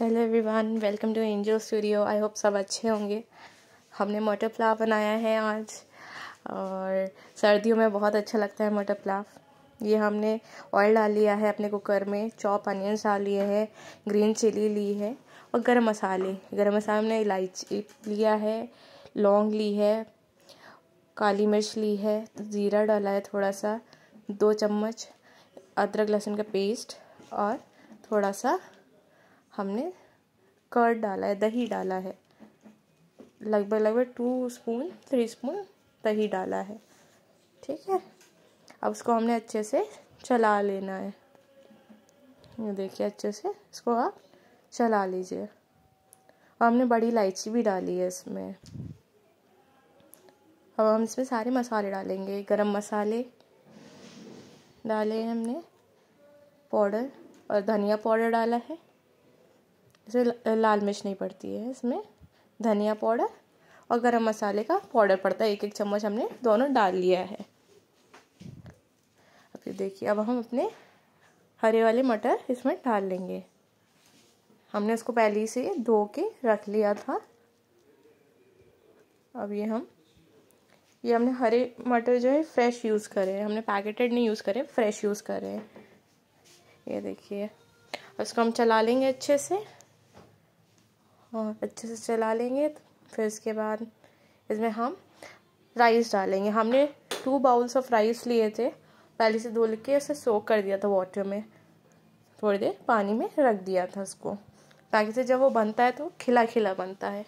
Hello everyone welcome to angel studio I hope सब अच्छे होंगे हमने मटर पुलाव बनाया है आज और सर्दियों में बहुत अच्छा लगता है मटर पुलाव ये हमने ऑयल डाल लिया है अपने कुकर में चॉप अनियंस डाल लिए हैं ग्रीन चिली ली है और गरम मसाले गरम मसाले हमने इलायची लिया है लौंग ली है काली मिर्च ली है ज़ीरा डाला है थोड़ा सा दो चम्मच अदरक लहसुन का पेस्ट और थोड़ा सा हमने कर्ड डाला है दही डाला है लगभग लगभग टू स्पून थ्री स्पून दही डाला है ठीक है अब उसको हमने अच्छे से चला लेना है ये देखिए अच्छे से इसको आप चला लीजिए और हमने बड़ी इलायची भी डाली है इसमें अब हम इसमें सारे मसाले डालेंगे गरम मसाले डाले हैं हमने पाउडर और धनिया पाउडर डाला है जैसे लाल मिर्च नहीं पड़ती है इसमें धनिया पाउडर और गरम मसाले का पाउडर पड़ता है एक एक चम्मच हमने दोनों डाल लिया है अब ये देखिए अब हम अपने हरे वाले मटर इसमें डाल लेंगे हमने इसको पहले से धो के रख लिया था अब ये हम ये हमने हरे मटर जो है फ्रेश यूज़ करे हैं हमने पैकेटेड नहीं यूज़ करे फ्रेश यूज़ करे हैं ये देखिए इसको हम चला लेंगे अच्छे से और अच्छे से चला लेंगे फिर इसके बाद इसमें हम राइस डालेंगे हमने टू बाउल्स ऑफ राइस लिए थे पहले से धुल के उसे सोख कर दिया था वाटर में थोड़ी देर पानी में रख दिया था उसको ताकि से जब वो बनता है तो खिला खिला बनता है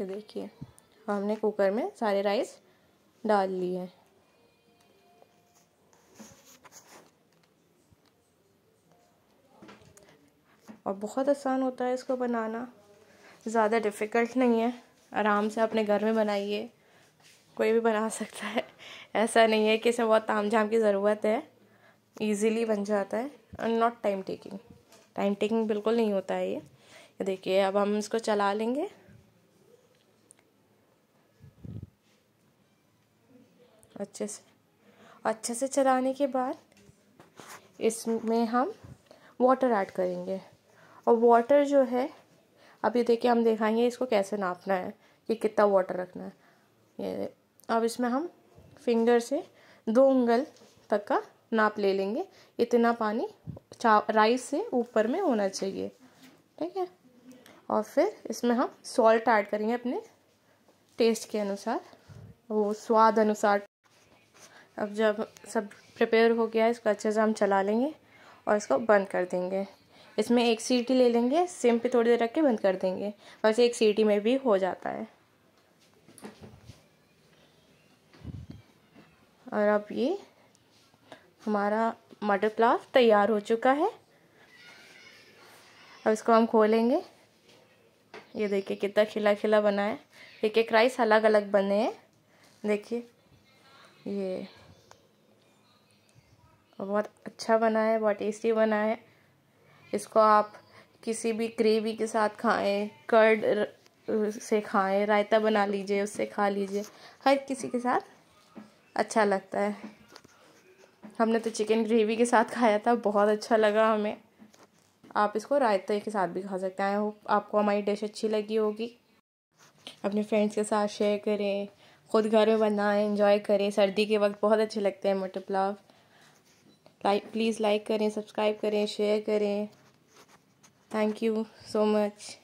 ये देखिए हमने कुकर में सारे राइस डाल लिए हैं और बहुत आसान होता है इसको बनाना ज़्यादा डिफ़िकल्ट नहीं है आराम से अपने घर में बनाइए कोई भी बना सकता है ऐसा नहीं है कि इसमें बहुत ताम झाम की ज़रूरत है ईज़िली बन जाता है and not time taking time taking बिल्कुल नहीं होता है ये देखिए अब हम इसको चला लेंगे अच्छे से अच्छे से चलाने के बाद इसमें हम वाटर ऐड करेंगे और वाटर जो है अब ये देखिए हम दिखाएंगे इसको कैसे नापना है कि कितना वाटर रखना है ये अब इसमें हम फिंगर से दो उंगल तक का नाप ले लेंगे इतना पानी चा राइस से ऊपर में होना चाहिए ठीक है और फिर इसमें हम सॉल्ट ऐड करेंगे अपने टेस्ट के अनुसार वो स्वाद अनुसार अब जब सब प्रिपेयर हो गया है इसको अच्छे से हम चला लेंगे और इसको बंद कर देंगे इसमें एक सीटी ले लेंगे सिम पे थोड़ी देर रख के बंद कर देंगे वैसे एक सीटी में भी हो जाता है और अब ये हमारा मटर प्लाव तैयार हो चुका है अब इसको हम खोलेंगे ये देखिए कितना खिला खिला बना है एक एक राइस अलग अलग बने हैं देखिए ये बहुत अच्छा बना है बहुत टेस्टी बना है इसको आप किसी भी ग्रेवी के साथ खाएं कर्ड से खाएं रायता बना लीजिए उससे खा लीजिए हर किसी के साथ अच्छा लगता है हमने तो चिकन ग्रेवी के साथ खाया था बहुत अच्छा लगा हमें आप इसको रायते के साथ भी खा सकते हैं आई होप आपको हमारी डिश अच्छी लगी होगी अपने फ्रेंड्स के साथ शेयर करें खुद घर में बनाएं इंजॉय करें सर्दी के वक्त बहुत अच्छे लगते हैं मोटे पुलाव लाइक प्लीज़ लाइक करें सब्सक्राइब करें शेयर करें Thank you so much.